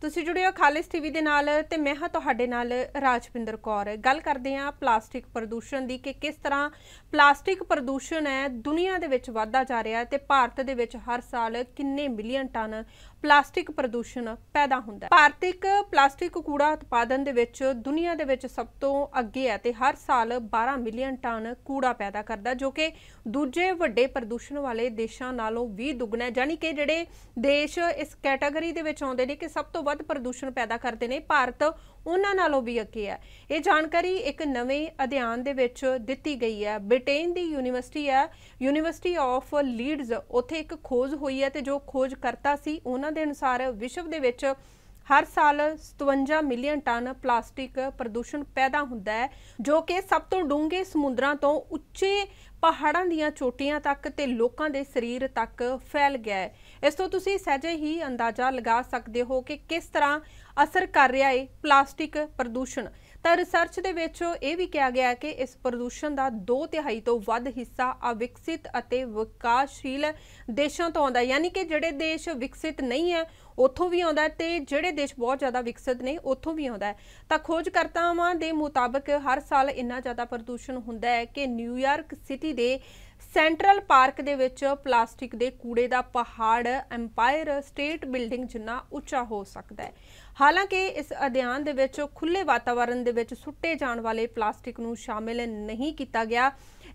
ਤੁਸੀਂ ਜੁੜੇ ਹੋ ਖਾਲਿਸ ਟੀਵੀ ਦੇ ਨਾਲ ਤੇ ਮੈਂ ਹਾਂ ਤੁਹਾਡੇ ਨਾਲ ਰਾਜਪਿੰਦਰ ਕੌਰ ਗੱਲ ਕਰਦੇ ਹਾਂ ਪਲਾਸਟਿਕ ਪ੍ਰਦੂਸ਼ਣ ਦੀ ਕਿ ਕਿਸ ਤਰ੍ਹਾਂ ਪਲਾਸਟਿਕ ਪ੍ਰਦੂਸ਼ਣ ਹੈ ਦੁਨੀਆ ਦੇ ਵਿੱਚ ਵਧਦਾ ਜਾ ਰਿਹਾ ਹੈ ਤੇ ਭਾਰਤ ਦੇ ਵਿੱਚ ਹਰ ਸਾਲ ਕਿੰਨੇ ਮਿਲੀਅਨ ਟਨ ਪਲਾਸਟਿਕ ਪ੍ਰਦੂਸ਼ਣ ਪੈਦਾ ਹੁੰਦਾ ਹੈ ਇੱਕ ਪਲਾਸਟਿਕ ਕੂੜਾ ਉਤਪਾਦਨ ਦੇ ਵਿੱਚ ਦੁਨੀਆ ਦੇ ਵਿੱਚ ਸਭ ਤੋਂ ਅੱਗੇ ਹੈ ਤੇ ਹਰ ਸਾਲ 12 ਮਿਲੀਅਨ ਟਨ ਕੂੜਾ ਪੈਦਾ ਕਰਦਾ ਜੋ ਕਿ ਦੂਜੇ ਵੱਡੇ ਪ੍ਰਦੂਸ਼ਣ ਵਾਲੇ ਦੇਸ਼ਾਂ ਨਾਲੋਂ 20 ਦੁੱਗਣਾ ਹੈ ਜਾਨੀ ਕਿ ਜਿਹੜੇ ਦੇਸ਼ ਇਸ ਕੈਟਾਗਰੀ ਦੇ ਵਿੱਚ ਆਉਂਦੇ ਨੇ ਕਿ ਸਭ ਤੋਂ ਵੱਧ ਪ੍ਰਦੂਸ਼ਣ ਪੈਦਾ ਕਰਦੇ ਨੇ ਭਾਰਤ ਉਹਨਾਂ ਨਾਲੋਂ ਵੀ ਅੱਗੇ ਹੈ ਇਹ ਜਾਣਕਾਰੀ ਇੱਕ ਨਵੇਂ ਅਧਿਐਨ ਦੇ ਵਿੱਚ ਦਿੱਤੀ ਗਈ ਹੈ ਬ੍ਰਿਟੇਨ ਦੀ ਯੂਨੀਵਰਸਿਟੀ ਹੈ ਯੂਨੀਵਰਸਿਟੀ ਆਫ ਲੀਡਜ਼ ਉੱਥੇ ਇੱਕ ਖੋਜ ਹੋਈ ਹੈ ਤੇ ਜੋ ਖੋਜ ਕਰਤਾ ਸੀ ਉਹਨਾਂ ਦੇ ਅਨੁਸਾਰ ਵਿਸ਼ਵ ਦੇ ਵਿੱਚ ਹਰ ਸਾਲ 57 ਮਿਲੀਅਨ ਟਨ ਪਲਾਸਟਿਕ ਪ੍ਰਦੂਸ਼ਣ ਪੈਦਾ ਹੁੰਦਾ ਹੈ ਜੋ ਕਿ ਸਭ ਤੋਂ ਡੂੰਘੇ ਸਮੁੰਦਰਾਂ ਤੋਂ ਉੱਚੇ ਪਹਾੜਾਂ ਦੀਆਂ ਚੋਟੀਆਂ ਤੱਕ ਤੇ ਲੋਕਾਂ ਦੇ ਸਰੀਰ ਤੱਕ ਫੈਲ ਗਿਆ ਹੈ ਇਸ ਤੋਂ ਤੁਸੀਂ ਸਹਿਜੇ ਹੀ ਅੰਦਾਜ਼ਾ ਲਗਾ ਸਕਦੇ ਹੋ ਕਿ ਕਿਸ ਤਰ੍ਹਾਂ ਅਸਰ ਕਰ ਰਿਹਾ ਹੈ ਪਲਾਸਟਿਕ ਪ੍ਰਦੂਸ਼ਣ ਤਾਂ ਰਿਸਰਚ ਦੇ ਵਿੱਚ ਇਹ ਵੀ ਕਿਹਾ ਗਿਆ ਕਿ ਇਸ ਪ੍ਰਦੂਸ਼ਣ ਦਾ 2 ਤਿਹਾਈ ਤੋਂ ਵੱਧ ਹਿੱਸਾ ਅਵਿਕਸਿਤ ਅਤੇ ਵਿਕਾਸਸ਼ੀਲ ਦੇਸ਼ਾਂ ਤੋਂ ਆਉਂਦਾ ਯਾਨੀ ਕਿ ਜਿਹੜੇ ਦੇਸ਼ ਵਿਕਸਿਤ ਨਹੀਂ ਹੈ ਉੱਥੋਂ ਵੀ ਆਉਂਦਾ ਤੇ ਜਿਹੜੇ ਦੇਸ਼ ਬਹੁਤ ਜ਼ਿਆਦਾ ਵਿਕਸਿਤ ਨੇ ਉੱਥੋਂ ਵੀ ਆਉਂਦਾ ਤਾਂ ਖੋਜਕਰਤਾਵਾਂ ਦੇ ਮੁਤਾਬਕ ਹਰ ਸਾਲ ਇੰਨਾ ਜ਼ਿਆਦਾ ਪ੍ਰਦੂਸ਼ਣ ਹੁੰਦਾ ਹੈ ਕਿ ਨਿਊਯਾਰਕ ਸਿਟੀ ਦੇ ਸੈਂਟਰਲ ਪਾਰਕ ਦੇ ਵਿੱਚ ਪਲਾਸਟਿਕ ਦੇ ਕੂੜੇ ਦਾ ਪਹਾੜ ਐਮਪਾਇਰ ਸਟੇਟ ਬਿਲਡਿੰਗ ਜਿੰਨਾ ਉੱਚਾ ਹੋ ਸਕਦਾ ਹੈ ਹਾਲਾਂਕਿ ਇਸ ਅਧਿਐਨ ਦੇ ਵਿੱਚ ਖੁੱਲੇ ਵਾਤਾਵਰਣ ਦੇ ਵਿੱਚ ਸੁੱਟੇ ਜਾਣ ਵਾਲੇ ਪਲਾਸਟਿਕ ਨੂੰ ਸ਼ਾਮਿਲ ਨਹੀਂ ਕੀਤਾ ਗਿਆ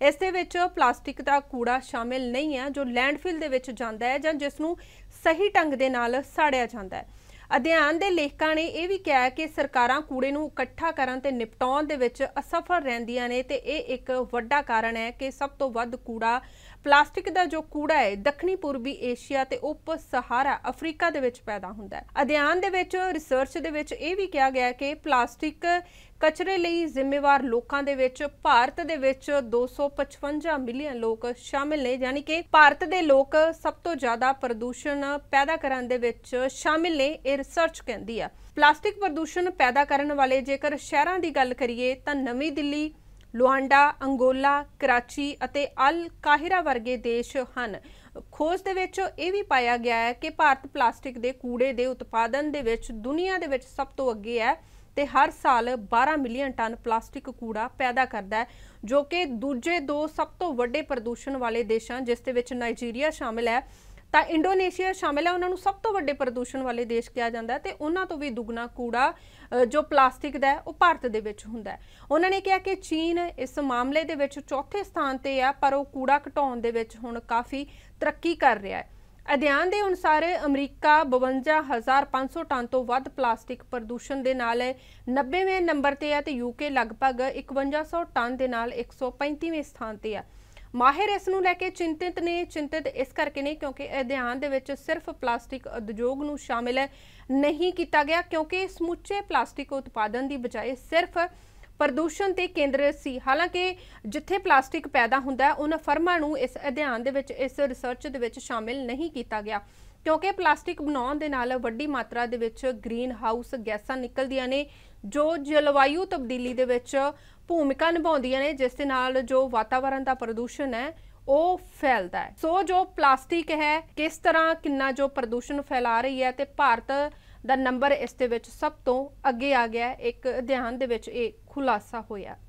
ਇਸ ਦੇ ਵਿੱਚ ਪਲਾਸਟਿਕ ਦਾ ਕੂੜਾ ਸ਼ਾਮਿਲ ਨਹੀਂ ਹੈ ਜੋ ਲੈਂਡਫਿਲ ਦੇ ਵਿੱਚ ਜਾਂਦਾ ਹੈ ਜਾਂ ਜਿਸ ਨੂੰ ਸਹੀ ਢੰਗ ਦੇ ਨਾਲ ਸਾੜਿਆ ਜਾਂਦਾ ਹੈ ਅਧਿਐਨ ਦੇ ਲੇਖਕਾਂ ਨੇ ਇਹ ਵੀ ਕਿਹਾ ਕਿ ਸਰਕਾਰਾਂ ਕੂੜੇ ਨੂੰ ਇਕੱਠਾ ਕਰਨ ਤੇ ਨਿਪਟਾਉਣ ਦੇ ਵਿੱਚ ਅਸਫਲ ਰਹਿੰਦੀਆਂ ਨੇ ਤੇ ਇਹ ਇੱਕ ਵੱਡਾ ਕਾਰਨ ਹੈ ਕਿ ਸਭ ਤੋਂ ਵੱਧ ਕੂੜਾ ਪਲਾਸਟਿਕ ਦਾ ਜੋ ਕੂੜਾ ਹੈ ਦੱਖਣੀ ਪੂਰਬੀ ਏਸ਼ੀਆ ਤੇ ਉਪ ਸਹਾਰਾ ਅਫਰੀਕਾ ਦੇ ਵਿੱਚ ਪੈਦਾ ਹੁੰਦਾ ਹੈ ਅਧਿਐਨ ਦੇ ਵਿੱਚ ਰਿਸਰਚ ਦੇ ਵਿੱਚ ਇਹ ਵੀ ਕਿਹਾ ਗਿਆ ਕਿ ਪਲਾਸਟਿਕ ਕਚਰੇ ਲਈ ਜ਼ਿੰਮੇਵਾਰ ਲੋਕਾਂ ਦੇ ਵਿੱਚ ਭਾਰਤ ਦੇ ਵਿੱਚ 255 ਮਿਲੀਅਨ ਲੋਕ ਸ਼ਾਮਿਲ ਨੇ ਯਾਨੀ ਕਿ ਭਾਰਤ ਦੇ ਲੋਕ ਸਭ ਤੋਂ ਜ਼ਿਆਦਾ ਪ੍ਰਦੂਸ਼ਣ ਪੈਦਾ ਕਰਨ ਦੇ ਵਿੱਚ ਸ਼ਾਮਿਲ ਨੇ ਇਹ ਰਿਸਰਚ ਕਹਿੰਦੀ ਆ ਪਲਾਸਟਿਕ ਪ੍ਰਦੂਸ਼ਣ ਪੈਦਾ ਕਰਨ ਵਾਲੇ ਜੇਕਰ ਸ਼ਹਿਰਾਂ ਦੀ ਗੱਲ ਕਰੀਏ ਤਾਂ ਨਵੀਂ ਦਿੱਲੀ ਲੁਆਂਡਾ ਅੰਗੋਲਾ ਕਰਾਚੀ ਅਤੇ ਅਲ ਕਾਹਿਰਾ ਵਰਗੇ ਦੇਸ਼ ਹਨ ਖੋਜ ਦੇ ਵਿੱਚ ਇਹ ਵੀ ਪਾਇਆ ਗਿਆ ਹੈ ਕਿ ਭਾਰਤ ਪਲਾਸਟਿਕ ਦੇ ਕੂੜੇ ਦੇ ਉਤਪਾਦਨ ਦੇ ਵਿੱਚ ਦੁਨੀਆ ਦੇ ਵਿੱਚ ਸਭ ਤੋਂ ਅੱਗੇ ਹੈ ਤੇ ਹਰ ਸਾਲ 12 ਮਿਲੀਅਨ ਟਨ ਪਲਾਸਟਿਕ ਕੂੜਾ ਪੈਦਾ ਕਰਦਾ ਹੈ ਜੋ ਕਿ ਦੂਜੇ ਦੋ ਸਭ ਤੋਂ ਵੱਡੇ ਪ੍ਰਦੂਸ਼ਣ ਵਾਲੇ ਦੇਸ਼ਾਂ ਜਿਸ ਦੇ ਵਿੱਚ ਨਾਈਜੀਰੀਆ ਸ਼ਾਮਿਲ ਹੈ ਤਾਂ ਇੰਡੋਨੇਸ਼ੀਆ ਸ਼ਾਮਿਲ ਹੈ ਉਹਨਾਂ ਨੂੰ ਸਭ ਤੋਂ ਵੱਡੇ ਪ੍ਰਦੂਸ਼ਣ ਵਾਲੇ ਦੇਸ਼ ਕਿਹਾ ਜਾਂਦਾ ਤੇ ਉਹਨਾਂ ਤੋਂ ਵੀ ਦੁੱਗਣਾ ਕੂੜਾ ਜੋ ਪਲਾਸਟਿਕ ਦਾ ਉਹ ਭਾਰਤ ਦੇ ਵਿੱਚ ਹੁੰਦਾ ਉਹਨਾਂ ਨੇ ਕਿਹਾ ਕਿ ਚੀਨ ਇਸ ਮਾਮਲੇ ਦੇ ਵਿੱਚ ਚੌਥੇ ਸਥਾਨ ਤੇ ਆ ਪਰ ਉਹ ਕੂੜਾ ਘਟਾਉਣ ਦੇ ਵਿੱਚ ਹੁਣ ਕਾਫੀ ਤਰੱਕੀ ਕਰ ਰਿਹਾ ਹੈ ਅਧਿਐਨ ਦੇ ਅਨੁਸਾਰ ਅਮਰੀਕਾ 52500 ਟਨ ਤੋਂ ਵੱਧ ਪਲਾਸਟਿਕ ਪ੍ਰਦੂਸ਼ਣ ਦੇ ਨਾਲ 90ਵੇਂ ਨੰਬਰ ਤੇ ਆ ਤੇ ਯੂਕੇ ਲਗਭਗ 5100 ਟਨ ਦੇ ਨਾਲ 135ਵੇਂ ਸਥਾਨ ਤੇ ਆ ਮਾਹਿਰ ਇਸ ਨੂੰ ਲੈ ਕੇ ਚਿੰਤਿਤ ਨੇ ਚਿੰਤਿਤ ਇਸ ਕਰਕੇ ਨੇ ਕਿਉਂਕਿ ਅਧਿਐਨ ਦੇ ਵਿੱਚ ਸਿਰਫ ਪਲਾਸਟਿਕ ਉਦਯੋਗ ਨੂੰ ਸ਼ਾਮਿਲ ਨਹੀਂ ਕੀਤਾ ਗਿਆ ਕਿਉਂਕਿ ਸਮੁੱਚੇ ਪਲਾਸਟਿਕ ਉਤਪਾਦਨ ਦੀ ਬਜਾਏ ਸਿਰਫ ਪ੍ਰਦੂਸ਼ਣ ਤੇ ਕੇਂਦਰਿਤ ਸੀ ਹਾਲਾਂਕਿ ਜਿੱਥੇ ਪਲਾਸਟਿਕ ਪੈਦਾ ਹੁੰਦਾ ਹੈ ਉਹਨਾਂ ਫਰਮਾਂ ਨੂੰ ਇਸ ਅਧਿਐਨ ਦੇ ਵਿੱਚ ਇਸ ਰਿਸਰਚ ਦੇ ਵਿੱਚ ਸ਼ਾਮਿਲ ਨਹੀਂ ਕੀਤਾ ਗਿਆ ਕਿਉਂਕਿ ਪਲਾਸਟਿਕ ਬਣਾਉਣ ਦੇ ਨਾਲ ਵੱਡੀ ਮਾਤਰਾ ਦੇ ਵਿੱਚ ਗ੍ਰੀਨ ਹਾਊਸ ਗੈਸਾਂ ਨਿਕਲਦੀਆਂ ਨੇ ਜੋ ਜਲਵਾਯੂ ਤਬਦੀਲੀ ਦੇ ਵਿੱਚ ਭੂਮਿਕਾ ਨਿਭਾਉਂਦੀਆਂ ਨੇ ਜਿਸ ਦੇ ਨਾਲ ਜੋ ਵਾਤਾਵਰਣ ਦਾ ਪ੍ਰਦੂਸ਼ਣ ਹੈ ਉਹ ਫੈਲਦਾ ਹੈ ਸੋ ਜੋ ਪਲਾਸਟਿਕ ਹੈ ਕਿਸ ਤਰ੍ਹਾਂ ਕਿੰਨਾ ਜੋ ਪ੍ਰਦੂਸ਼ਣ ਫੈਲਾ ਰਹੀ ਹੈ ਤੇ ਭਾਰਤ ਦਾ ਨੰਬਰ ਇਸ ਦੇ ਵਿੱਚ ਸਭ ਤੋਂ ਅੱਗੇ ਆ ਗਿਆ ਇੱਕ ਅਧਿਐਨ ਦੇ ਵਿੱਚ ਇਹ ਖੁਲਾਸਾ ਹੋਇਆ